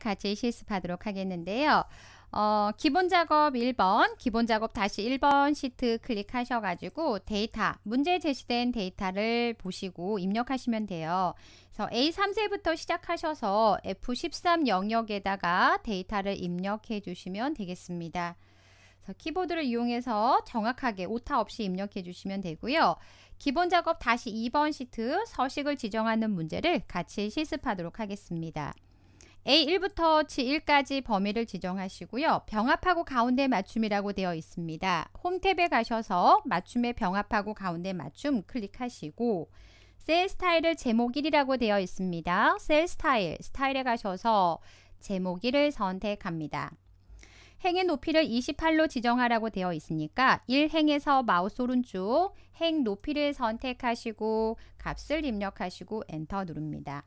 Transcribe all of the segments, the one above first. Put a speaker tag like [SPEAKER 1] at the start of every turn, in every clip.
[SPEAKER 1] 같이 실습하도록 하겠는데요. 어, 기본 작업 1번, 기본 작업 다시 1번 시트 클릭하셔가지고 데이터, 문제 제시된 데이터를 보시고 입력하시면 돼요. 그래서 A3세부터 시작하셔서 F13 영역에다가 데이터를 입력해 주시면 되겠습니다. 그래서 키보드를 이용해서 정확하게 오타 없이 입력해 주시면 되고요. 기본 작업 다시 2번 시트 서식을 지정하는 문제를 같이 실습하도록 하겠습니다. A1부터 G1까지 범위를 지정하시고요. 병합하고 가운데 맞춤이라고 되어 있습니다. 홈탭에 가셔서 맞춤에 병합하고 가운데 맞춤 클릭하시고 셀 스타일을 제목 1이라고 되어 있습니다. 셀 스타일, 스타일에 가셔서 제목 1을 선택합니다. 행의 높이를 28로 지정하라고 되어 있으니까 1행에서 마우스 오른쪽 행 높이를 선택하시고 값을 입력하시고 엔터 누릅니다.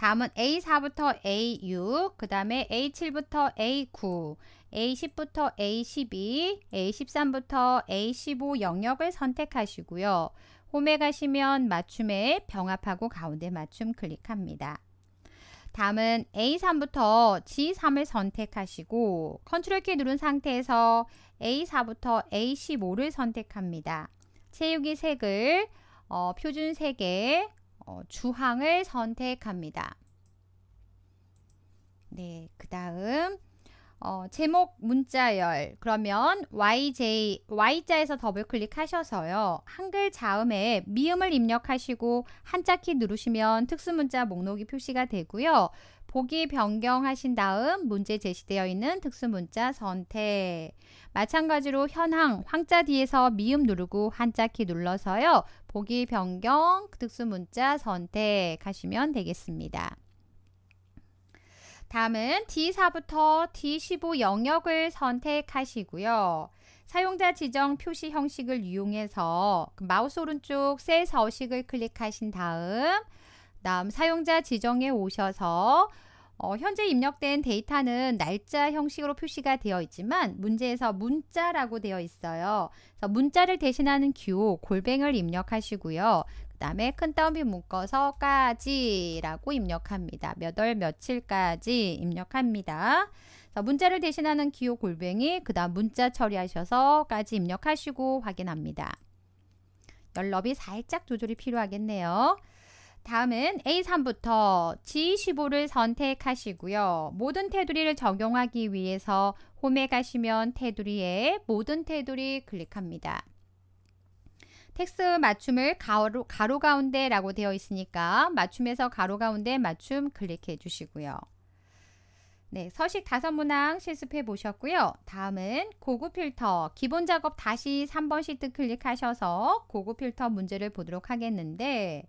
[SPEAKER 1] 다음은 A4부터 A6, 그 다음에 A7부터 A9, A10부터 A12, A13부터 A15 영역을 선택하시고요. 홈에 가시면 맞춤에 병합하고 가운데 맞춤 클릭합니다. 다음은 A3부터 G3을 선택하시고 컨트롤 키 누른 상태에서 A4부터 A15를 선택합니다. 채우기 색을 어, 표준 색에 어, 주항을 선택합니다. 네, 그 다음 어, 제목 문자열 그러면 YJ Y자에서 더블 클릭하셔서요 한글 자음에 미음을 입력하시고 한자키 누르시면 특수문자 목록이 표시가 되고요 보기 변경하신 다음 문제 제시되어 있는 특수문자 선택 마찬가지로 현황 황자 뒤에서 미음 누르고 한자키 눌러서요 보기 변경 특수문자 선택하시면 되겠습니다 다음은 D4부터 D15 영역을 선택하시고요. 사용자 지정 표시 형식을 이용해서 그 마우스 오른쪽 셀 서식을 클릭하신 다음 다음 사용자 지정에 오셔서 어, 현재 입력된 데이터는 날짜 형식으로 표시가 되어 있지만 문제에서 문자라고 되어 있어요. 문자를 대신하는 기호 골뱅을 입력하시고요. 다음에 큰 따옴표 묶어서 까지라고 입력합니다. 몇월 며칠까지 입력합니다. 자, 문자를 대신하는 기호 골뱅이 그 다음 문자 처리하셔서 까지 입력하시고 확인합니다. 연럽이 살짝 조절이 필요하겠네요. 다음은 A3부터 G15를 선택하시고요. 모든 테두리를 적용하기 위해서 홈에 가시면 테두리에 모든 테두리 클릭합니다. 텍스 맞춤을 가로, 가로 가운데라고 되어 있으니까 맞춤에서 가로 가운데 맞춤 클릭해 주시고요. 네, 서식 다섯 문항 실습해 보셨고요. 다음은 고급 필터 기본 작업 다시 3번 시트 클릭하셔서 고급 필터 문제를 보도록 하겠는데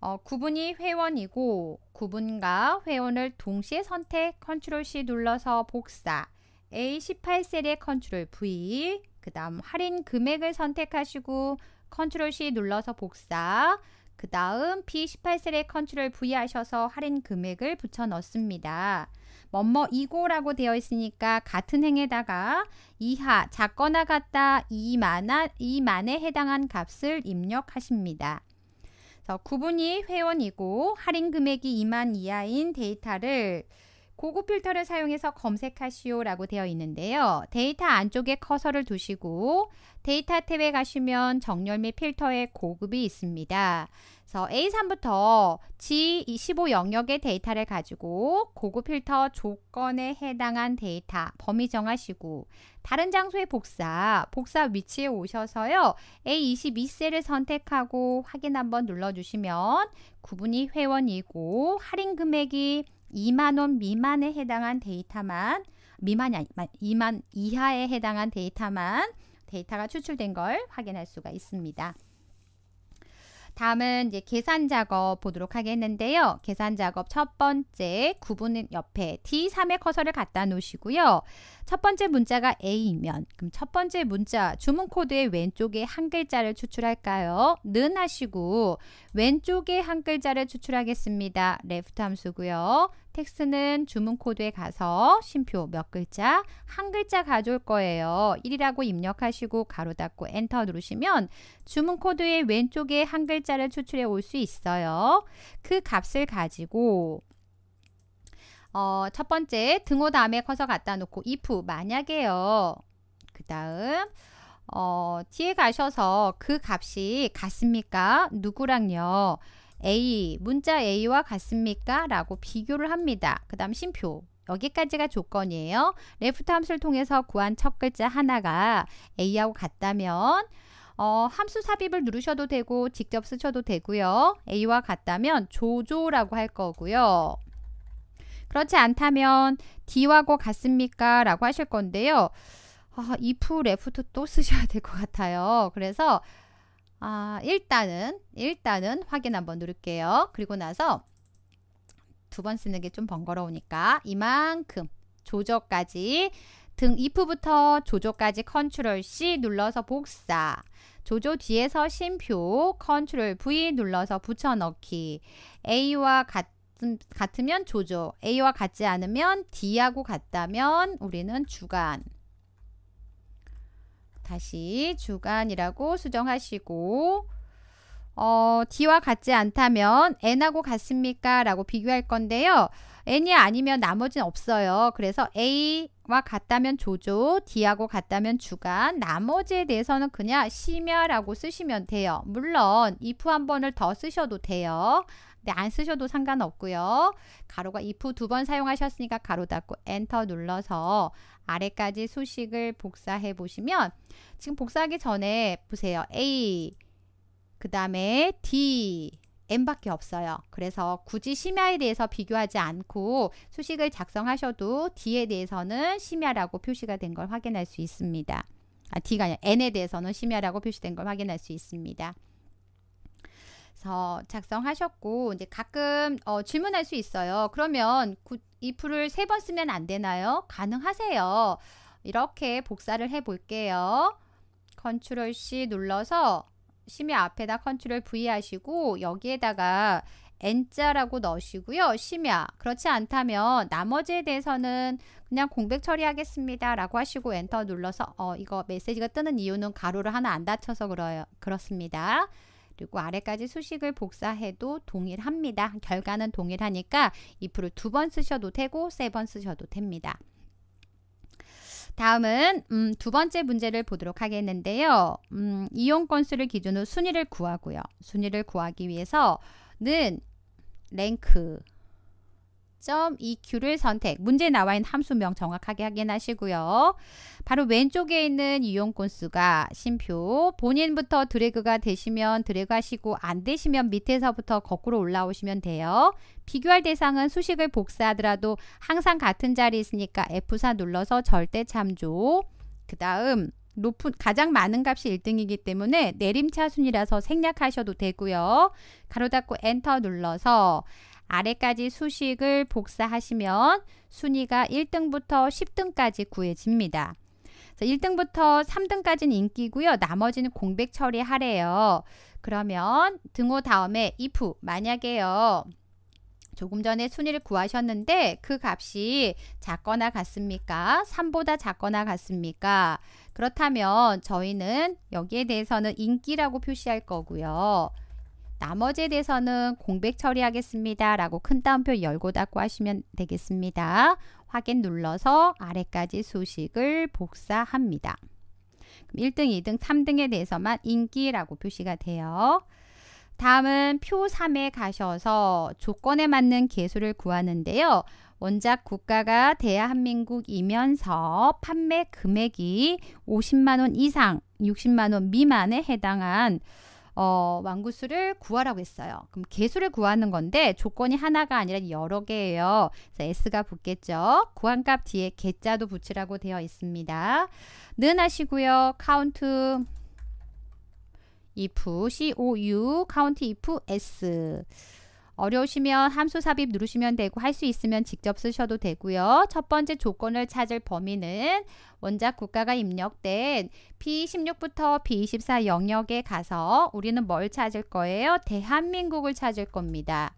[SPEAKER 1] 어, 구분이 회원이고 구분과 회원을 동시에 선택 컨트롤 C 눌러서 복사 A18셀에 컨트롤 V 그 다음 할인 금액을 선택하시고 컨트롤 C 눌러서 복사 그 다음 B18셀에 컨트롤 V 하셔서 할인 금액을 붙여 넣습니다. 뭐 뭐 이고라고 되어 있으니까 같은 행에다가 이하 작거나 같다 2만에 해당한 값을 입력하십니다. 그래서 구분이 회원이고 할인 금액이 2만 이하인 데이터를 고급 필터를 사용해서 검색하시오라고 되어 있는데요. 데이터 안쪽에 커서를 두시고 데이터 탭에 가시면 정렬 및 필터의 고급이 있습니다. 그래서 A3부터 G15 영역의 데이터를 가지고 고급 필터 조건에 해당한 데이터 범위 정하시고 다른 장소의 복사, 복사 위치에 오셔서요. A22셀을 선택하고 확인 한번 눌러주시면 구분이 회원이고 할인 금액이 2만 원 미만에 해당한 데이터만 미만이 아니 2만 이하에 해당한 데이터만 데이터가 추출된 걸 확인할 수가 있습니다. 다음은 이제 계산 작업 보도록 하겠는데요. 계산 작업 첫 번째 구분 옆에 D3의 커서를 갖다 놓으시고요. 첫 번째 문자가 A이면 그럼 첫 번째 문자 주문 코드의 왼쪽에 한 글자를 추출할까요? 는 하시고 왼쪽에 한 글자를 추출하겠습니다. left 함수고요. 텍스는 주문 코드에 가서 쉼표 몇 글자, 한 글자 가져올 거예요. 1이라고 입력하시고 가로 닫고 엔터 누르시면 주문 코드의 왼쪽에 한 글자를 추출해 올 수 있어요. 그 값을 가지고 어, 첫 번째 등호 다음에 커서 갖다 놓고 if 만약에요. 그 다음 어, 뒤에 가셔서 그 값이 같습니까? 누구랑요? A, 문자 A와 같습니까? 라고 비교를 합니다. 그 다음 심표. 여기까지가 조건이에요. 레프트 함수를 통해서 구한 첫 글자 하나가 A하고 같다면 어, 함수 삽입을 누르셔도 되고 직접 쓰셔도 되고요. A와 같다면 조조라고 할 거고요. 그렇지 않다면 D하고 같습니까? 라고 하실 건데요. 아, if, left 또 쓰셔야 될 것 같아요. 그래서 아, 일단은 일단은 확인 한번 누를게요. 그리고 나서 두 번 쓰는 게 좀 번거로우니까 이만큼 조조까지 등 if부터 조조까지 컨트롤 C 눌러서 복사 조조 뒤에서 심표 컨트롤 V 눌러서 붙여넣기 A와 같은 같으면 조조 A와 같지 않으면 D하고 같다면 우리는 주간 다시 주간이라고 수정하시고 어, D와 같지 않다면 N하고 같습니까? 라고 비교할 건데요. N이 아니면 나머지는 없어요. 그래서 A와 같다면 조조, D하고 같다면 주간, 나머지에 대해서는 그냥 심야라고 쓰시면 돼요. 물론 if 한 번을 더 쓰셔도 돼요. 근데 안 쓰셔도 상관없고요. 가로가 if 두 번 사용하셨으니까 가로 닫고 엔터 눌러서 아래까지 수식을 복사해 보시면 지금 복사하기 전에 보세요. A 그 다음에 D M밖에 없어요. 그래서 굳이 심야에 대해서 비교하지 않고 수식을 작성하셔도 D에 대해서는 심야라고 표시가 된 걸 확인할 수 있습니다. 아, D가 아니라 N에 대해서는 심야라고 표시된 걸 확인할 수 있습니다. 서 작성하셨고 이제 가끔 어, 질문할 수 있어요. 그러면 구, 이 풀을 세 번 쓰면 안 되나요? 가능하세요. 이렇게 복사를 해 볼게요. 컨트롤 C 눌러서 심의 앞에다 컨트롤 V 하시고 여기에다가 N자라고 넣으시고요. 심야. 그렇지 않다면 나머지에 대해서는 그냥 공백 처리하겠습니다. 라고 하시고 엔터 눌러서 어 이거 메시지가 뜨는 이유는 가로를 하나 안 닫혀서 그래 그렇습니다. 그리고 아래까지 수식을 복사해도 동일합니다. 결과는 동일하니까 if를 두번 쓰셔도 되고 세 번 쓰셔도 됩니다. 다음은 음, 두 번째 문제를 보도록 하겠는데요. 음, 이용 건수를 기준으로 순위를 구하고요. 순위를 구하기 위해서는 랭크 4.2Q를 선택. 문제 나와 있는 함수명 정확하게 확인하시고요. 바로 왼쪽에 있는 이용권 수가 심표. 본인부터 드래그가 되시면 드래그 하시고 안 되시면 밑에서부터 거꾸로 올라오시면 돼요. 비교할 대상은 수식을 복사하더라도 항상 같은 자리 있으니까 F4 눌러서 절대 참조. 그 다음 높은 가장 많은 값이 1등이기 때문에 내림차순이라서 생략하셔도 되고요. 가로 닫고 엔터 눌러서 아래까지 수식을 복사하시면 순위가 1등부터 10등까지 구해집니다. 1등부터 3등까지는 인기고요. 나머지는 공백 처리하래요. 그러면 등호 다음에 if 만약에요. 조금 전에 순위를 구하셨는데 그 값이 작거나 같습니까? 3보다 작거나 같습니까? 그렇다면 저희는 여기에 대해서는 인기라고 표시할 거고요. 나머지에 대해서는 공백 처리하겠습니다. 라고 큰 따옴표 열고 닫고 하시면 되겠습니다. 확인 눌러서 아래까지 수식을 복사합니다. 그럼 1등, 2등, 3등에 대해서만 인기라고 표시가 돼요. 다음은 표 3에 가셔서 조건에 맞는 개수를 구하는데요. 원작 국가가 대한민국이면서 판매 금액이 50만원 이상, 60만원 미만에 해당한 어, 완구수를 구하라고 했어요. 그럼 개수를 구하는 건데 조건이 하나가 아니라 여러 개예요. 그래서 S가 붙겠죠. 구한값 뒤에 개자도 붙이라고 되어 있습니다. 는 하시고요. 카운트 if, c, o, u, 카운트 if, s 어려우시면 함수 삽입 누르시면 되고 할 수 있으면 직접 쓰셔도 되고요. 첫 번째 조건을 찾을 범위는 원작 국가가 입력된 B16부터 B24 영역에 가서 우리는 뭘 찾을 거예요? 대한민국을 찾을 겁니다.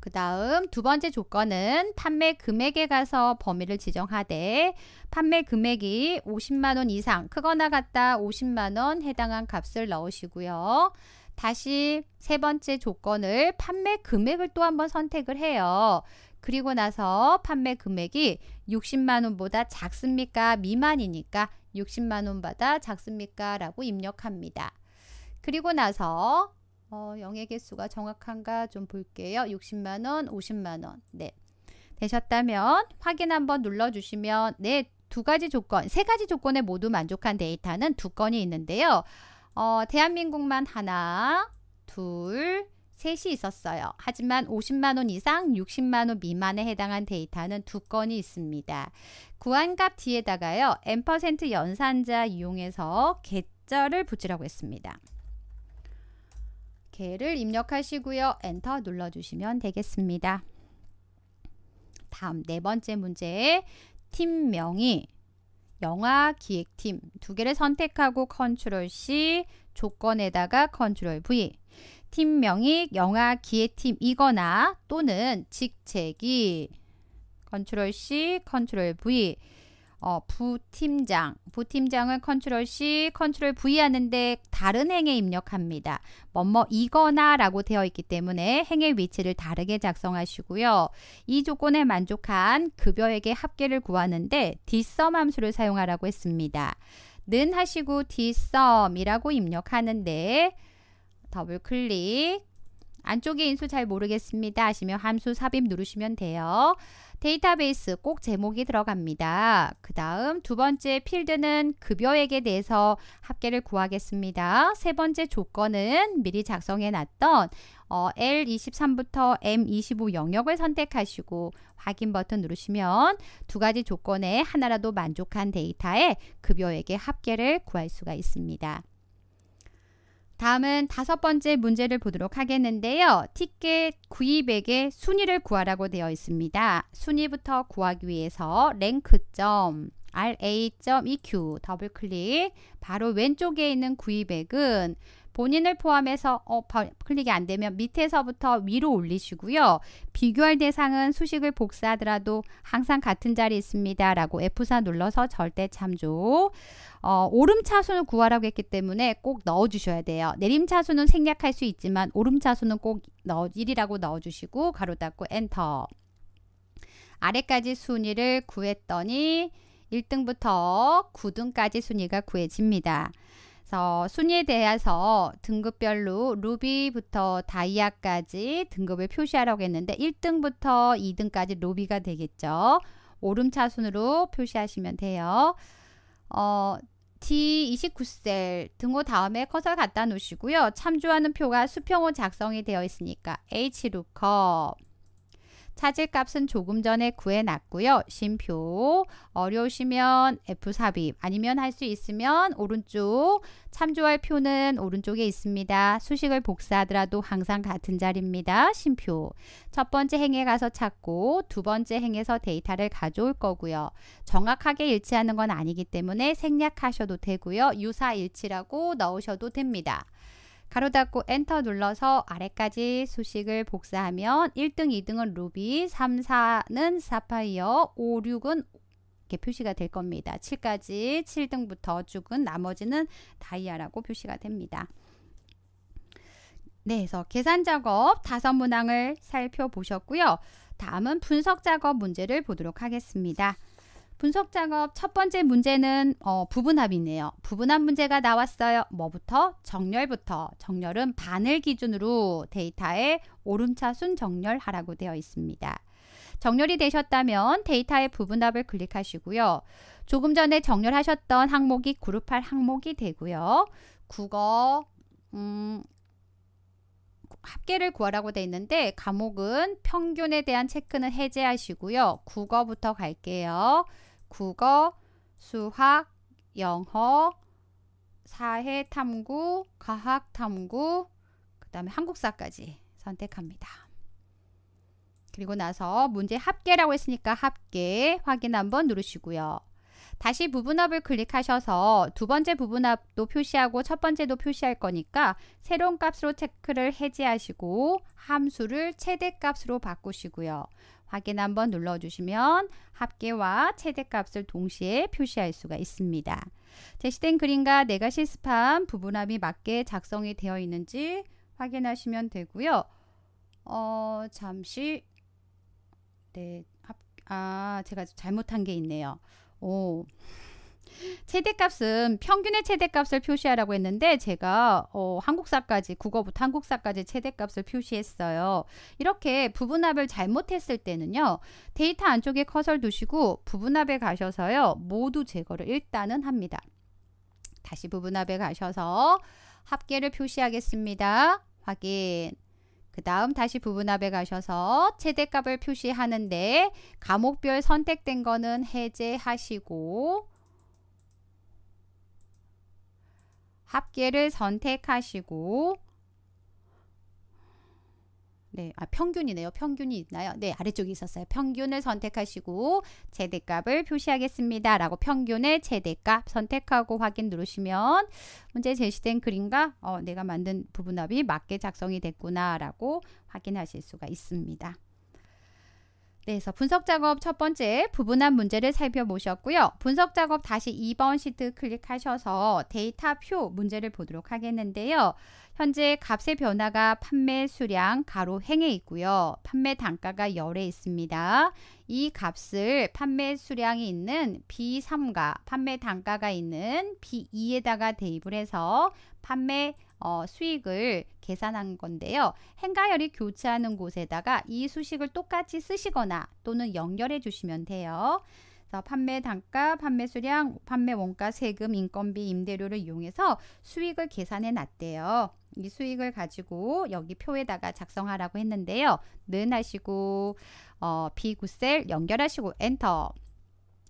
[SPEAKER 1] 그 다음 두 번째 조건은 판매 금액에 가서 범위를 지정하되 판매 금액이 50만원 이상 크거나 같다 50만원 해당한 값을 넣으시고요. 다시 세 번째 조건을 판매 금액을 또 한번 선택을 해요. 그리고 나서 판매 금액이 60만원보다 작습니까? 미만이니까 60만원보다 작습니까? 라고 입력합니다. 그리고 나서 어, 영의 개수가 정확한가 좀 볼게요. 60만원, 50만원. 네. 되셨다면 확인 한번 눌러주시면 네, 두 가지 조건, 세 가지 조건에 모두 만족한 데이터는 두 건이 있는데요. 어, 대한민국만 하나, 둘, 셋이 있었어요. 하지만 50만원 이상 60만원 미만에 해당한 데이터는 두 건이 있습니다. 구한값 뒤에다가요. n% 연산자 이용해서 개자를 붙이라고 했습니다. 개를 입력하시고요. 엔터 눌러주시면 되겠습니다. 다음 네 번째 문제의 팀명이 영화 기획팀 두 개를 선택하고 컨트롤 C 조건에다가 컨트롤 V 팀명이 영화 기획팀이거나 또는 직책이 컨트롤 C 컨트롤 V 어, 부팀장, 부팀장은 컨트롤 C, 컨트롤 V 하는데 다른 행에 입력합니다. 뭐 뭐 이거나 라고 되어 있기 때문에 행의 위치를 다르게 작성하시고요. 이 조건에 만족한 급여액의 합계를 구하는데 뒷섬 함수를 사용하라고 했습니다. 는 하시고 뒷섬이라고 입력하는데 더블 클릭 안쪽에 인수 잘 모르겠습니다 하시면 함수 삽입 누르시면 돼요. 데이터베이스 꼭 제목이 들어갑니다. 그 다음 두 번째 필드는 급여액에 대해서 합계를 구하겠습니다. 세 번째 조건은 미리 작성해 놨던 어, L23부터 M25 영역을 선택하시고 확인 버튼 누르시면 두 가지 조건에 하나라도 만족한 데이터에 급여액의 합계를 구할 수가 있습니다. 다음은 다섯 번째 문제를 보도록 하겠는데요. 티켓 구입액의 순위를 구하라고 되어 있습니다. 순위부터 구하기 위해서 랭크점 ra.eq 더블 클릭 바로 왼쪽에 있는 구입액은 본인을 포함해서 어, 클릭이 안 되면 밑에서부터 위로 올리시고요. 비교할 대상은 수식을 복사하더라도 항상 같은 자리에 있습니다. 라고 F4 눌러서 절대 참조. 어, 오름차순을 구하라고 했기 때문에 꼭 넣어주셔야 돼요. 내림차순은 생략할 수 있지만 오름차순은 꼭 넣어, 1이라고 넣어주시고 가로 닫고 엔터. 아래까지 순위를 구했더니 1등부터 9등까지 순위가 구해집니다. 그래서 순위에 대해서 등급별로 루비부터 다이아까지 등급을 표시하라고 했는데 1등부터 2등까지 루비가 되겠죠. 오름차순으로 표시하시면 돼요. 어, D29셀 등호 다음에 커서 갖다 놓으시고요. 참조하는 표가 수평호 작성이 되어 있으니까 H루컵 찾을 값은 조금 전에 구해놨고요. 심표 어려우시면 F 삽입 아니면 할 수 있으면 오른쪽 참조할 표는 오른쪽에 있습니다. 수식을 복사하더라도 항상 같은 자리입니다. 심표 첫 번째 행에 가서 찾고 두 번째 행에서 데이터를 가져올 거고요. 정확하게 일치하는 건 아니기 때문에 생략하셔도 되고요. 유사일치라고 넣으셔도 됩니다. 가로 닫고 엔터 눌러서 아래까지 수식을 복사하면 1등, 2등은 루비, 3, 4는 사파이어, 5, 6은 이렇게 표시가 될 겁니다. 7까지 7등부터 쭉은 나머지는 다이아라고 표시가 됩니다. 네, 그래서 계산 작업 다섯 문항을 살펴보셨고요. 다음은 분석 작업 문제를 보도록 하겠습니다. 분석 작업 첫 번째 문제는 어, 부분합이네요. 부분합 문제가 나왔어요. 뭐부터? 정렬부터. 정렬은 반을 기준으로 데이터의 오름차순 정렬하라고 되어 있습니다. 정렬이 되셨다면 데이터의 부분합을 클릭하시고요. 조금 전에 정렬하셨던 항목이 그룹할 항목이 되고요. 국어, 음, 합계를 구하라고 되어 있는데 과목은 평균에 대한 체크는 해제하시고요. 국어부터 갈게요. 국어, 수학, 영어, 사회탐구, 과학탐구, 그 다음에 한국사까지 선택합니다. 그리고 나서 문제 합계라고 했으니까 합계 확인 한번 누르시고요. 다시 부분합을 클릭하셔서 두 번째 부분합도 표시하고 첫 번째도 표시할 거니까 새로운 값으로 체크를 해제하시고 함수를 최대값으로 바꾸시고요. 확인 한번 눌러주시면 합계와 최대값을 동시에 표시할 수가 있습니다. 제시된 그림과 내가 실습한 부분함이 맞게 작성이 되어 있는지 확인하시면 되고요. 어, 잠시 네, 합, 아 제가 잘못한 게 있네요. 오. 최대값은 평균의 최대값을 표시하라고 했는데 제가 어, 한국사까지 국어부터 한국사까지 최대값을 표시했어요. 이렇게 부분합을 잘못했을 때는요. 데이터 안쪽에 커서를 두시고 부분합에 가셔서요. 모두 제거를 일단은 합니다. 다시 부분합에 가셔서 합계를 표시하겠습니다. 확인. 그 다음 다시 부분합에 가셔서 최대값을 표시하는데 과목별 선택된 거는 해제하시고 합계를 선택하시고 네, 아 평균이네요. 평균이 있나요? 네, 아래쪽에 있었어요. 평균을 선택하시고 최대값을 표시하겠습니다. 라고 평균의 최대값 선택하고 확인 누르시면 문제 제시된 그림과 어, 내가 만든 부분합이 맞게 작성이 됐구나 라고 확인하실 수가 있습니다. 네래서 분석 작업 첫 번째 부분한 문제를 살펴보셨고요. 분석 작업 다시 2번 시트 클릭하셔서 데이터 표 문제를 보도록 하겠는데요. 현재 값의 변화가 판매 수량 가로 행에 있고요. 판매 단가가 열에 있습니다. 이 값을 판매 수량이 있는 B3과 판매 단가가 있는 B2에다가 대입을 해서 판매 어, 수익을 계산한 건데요. 행가열이 교차하는 곳에다가 이 수식을 똑같이 쓰시거나 또는 연결해 주시면 돼요. 자, 판매 단가, 판매 수량, 판매 원가, 세금, 인건비, 임대료를 이용해서 수익을 계산해 놨대요. 이 수익을 가지고 여기 표에다가 작성하라고 했는데요. 는 하시고 어, 비구셀 연결하시고 엔터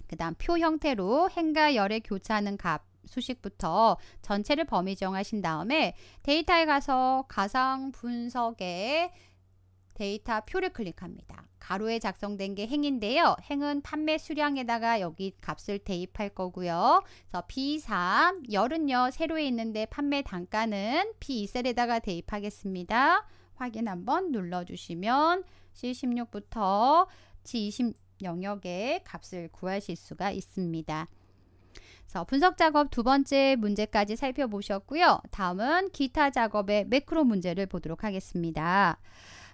[SPEAKER 1] 그 다음 표 형태로 행가열에 교차하는 값 수식부터 전체를 범위 정하신 다음에 데이터에 가서 가상 분석에 데이터 표를 클릭합니다. 가로에 작성된 게 행인데요. 행은 판매 수량에다가 여기 값을 대입할 거고요. 그래서 B3 열은요. 세로에 있는데 판매 단가는 B2셀에다가 대입하겠습니다. 확인 한번 눌러주시면 C16부터 G20 영역에 값을 구하실 수가 있습니다. 그래서 분석 작업 두 번째 문제까지 살펴보셨고요. 다음은 기타 작업의 매크로 문제를 보도록 하겠습니다.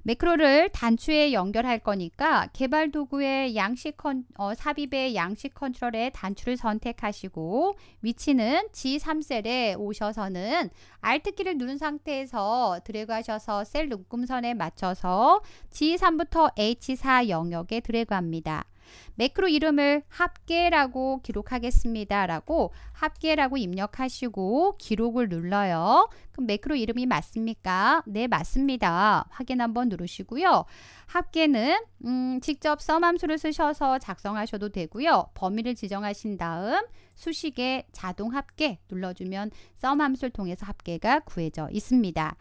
[SPEAKER 1] 매크로를 단추에 연결할 거니까 개발 도구의 양식 컨, 어, 삽입의 양식 컨트롤의 단추를 선택하시고 위치는 G3셀에 오셔서는 Alt키를 누른 상태에서 드래그하셔서 셀눈금선에 맞춰서 G3부터 H4 영역에 드래그합니다. 매크로 이름을 합계라고 기록하겠습니다. 라고 합계라고 입력하시고 기록을 눌러요. 그럼 매크로 이름이 맞습니까? 네, 맞습니다. 확인 한번 누르시고요. 합계는 음, 직접 썸함수를 쓰셔서 작성하셔도 되고요. 범위를 지정하신 다음 수식에 자동 합계 눌러주면 썸함수를 통해서 합계가 구해져 있습니다.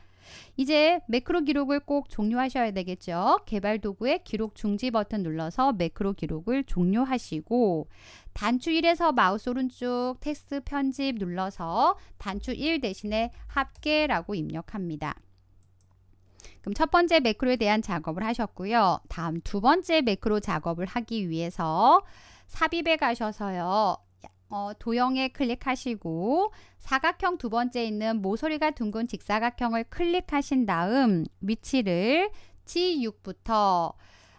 [SPEAKER 1] 이제 매크로 기록을 꼭 종료하셔야 되겠죠. 개발 도구의 기록 중지 버튼 눌러서 매크로 기록을 종료하시고 단추 1에서 마우스 오른쪽 텍스트 편집 눌러서 단추 1 대신에 합계라고 입력합니다. 그럼 첫 번째 매크로에 대한 작업을 하셨고요. 다음 두 번째 매크로 작업을 하기 위해서 삽입에 가셔서요. 어, 도형에 클릭하시고 사각형 두 번째 있는 모서리가 둥근 직사각형을 클릭하신 다음 위치를 G6부터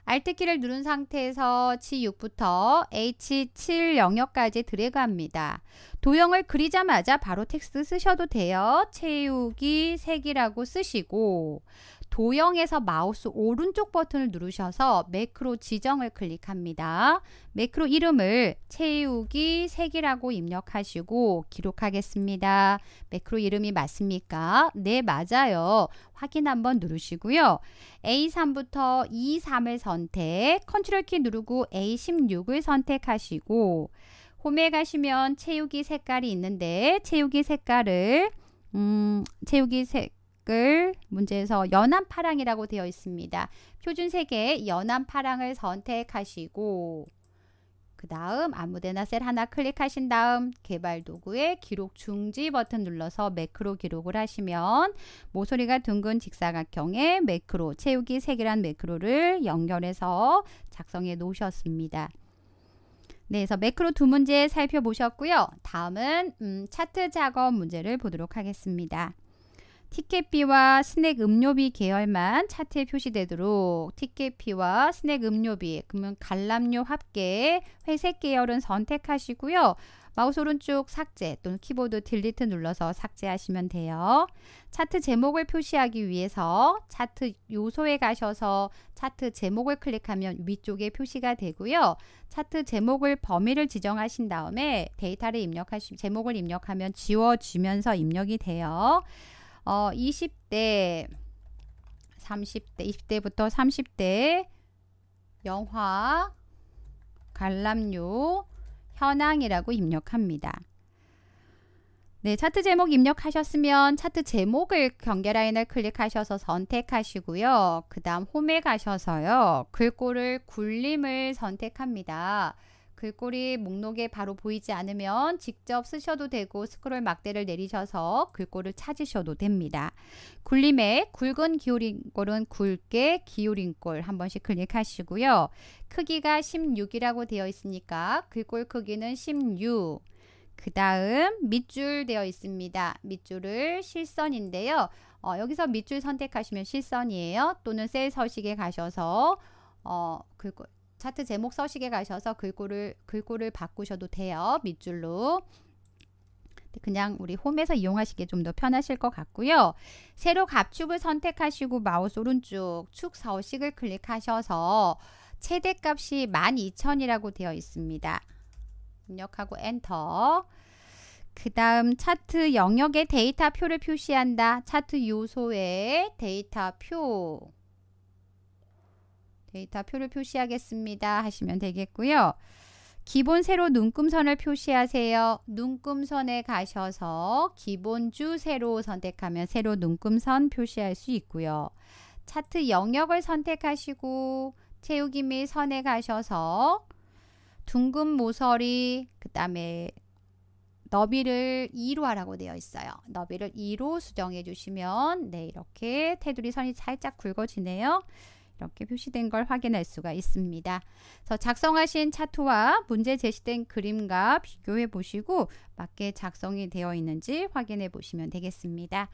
[SPEAKER 1] Alt키를 누른 상태에서 G6부터 H7 영역까지 드래그합니다. 도형을 그리자마자 바로 텍스트 쓰셔도 돼요. 채우기 색이라고 쓰시고 도형에서 마우스 오른쪽 버튼을 누르셔서 매크로 지정을 클릭합니다. 매크로 이름을 채우기 색이라고 입력하시고 기록하겠습니다. 매크로 이름이 맞습니까? 네, 맞아요. 확인 한번 누르시고요. A3부터 E3을 선택, 컨트롤 키 누르고 A16을 선택하시고 홈에 가시면 채우기 색깔이 있는데 채우기 색깔을 음, 채우기 색을 문제에서 연한 파랑이라고 되어 있습니다. 표준색의 연한 파랑을 선택하시고 그 다음 아무데나 셀 하나 클릭하신 다음 개발 도구에 기록 중지 버튼 눌러서 매크로 기록을 하시면 모서리가 둥근 직사각형의 매크로 채우기 색이란 매크로를 연결해서 작성해 놓으셨습니다. 네, 그래서 매크로 두 문제 살펴보셨고요. 다음은 음, 차트 작업 문제를 보도록 하겠습니다. 티켓비와 스낵 음료비 계열만 차트에 표시되도록 티켓비와 스낵 음료비, 그러면 갈람료 합계 회색 계열은 선택하시고요. 마우스 오른쪽 삭제 또는 키보드 딜리트 눌러서 삭제하시면 돼요. 차트 제목을 표시하기 위해서 차트 요소에 가셔서 차트 제목을 클릭하면 위쪽에 표시가 되고요. 차트 제목을 범위를 지정하신 다음에 데이터를 입력하시 제목을 입력하면 지워지면서 입력이 돼요. 어, 20대 30대 20대부터 30대 영화 관람료 현황이라고 입력합니다. 네, 차트 제목 입력하셨으면 차트 제목을 경계 라인을 클릭하셔서 선택하시고요. 그 다음 홈에 가셔서요. 글꼴을 굴림을 선택합니다. 글꼴이 목록에 바로 보이지 않으면 직접 쓰셔도 되고 스크롤 막대를 내리셔서 글꼴을 찾으셔도 됩니다. 굴림에 굵은 기울임꼴은 굵게 기울임꼴 한 번씩 클릭하시고요. 크기가 16이라고 되어 있으니까 글꼴 크기는 16. 그 다음 밑줄 되어 있습니다. 밑줄을 실선인데요. 어, 여기서 밑줄 선택하시면 실선이에요. 또는 셀 서식에 가셔서 어, 글꼴 차트 제목 서식에 가셔서 글꼴을 글꼴을 바꾸셔도 돼요. 밑줄로. 그냥 우리 홈에서 이용하시기에 좀더 편하실 것 같고요. 새로 갑축을 선택하시고 마우스 오른쪽 축 서식을 클릭하셔서 최대값이 12,000이라고 되어 있습니다. 입력하고 엔터 그 다음 차트 영역에 데이터표를 표시한다. 차트 요소에 데이터표 데이터 표를 표시하겠습니다 하시면 되겠고요. 기본 세로 눈금선을 표시하세요. 눈금선에 가셔서 기본주 세로 선택하면 세로 눈금선 표시할 수 있고요. 차트 영역을 선택하시고 채우기 및 선에 가셔서 둥근 모서리 그 다음에 너비를 2로 하라고 되어 있어요. 너비를 2로 수정해 주시면 네 이렇게 테두리 선이 살짝 굵어지네요. 이렇게 표시된 걸 확인할 수가 있습니다. 그래서 작성하신 차트와 문제 제시된 그림과 비교해 보시고 맞게 작성이 되어 있는지 확인해 보시면 되겠습니다.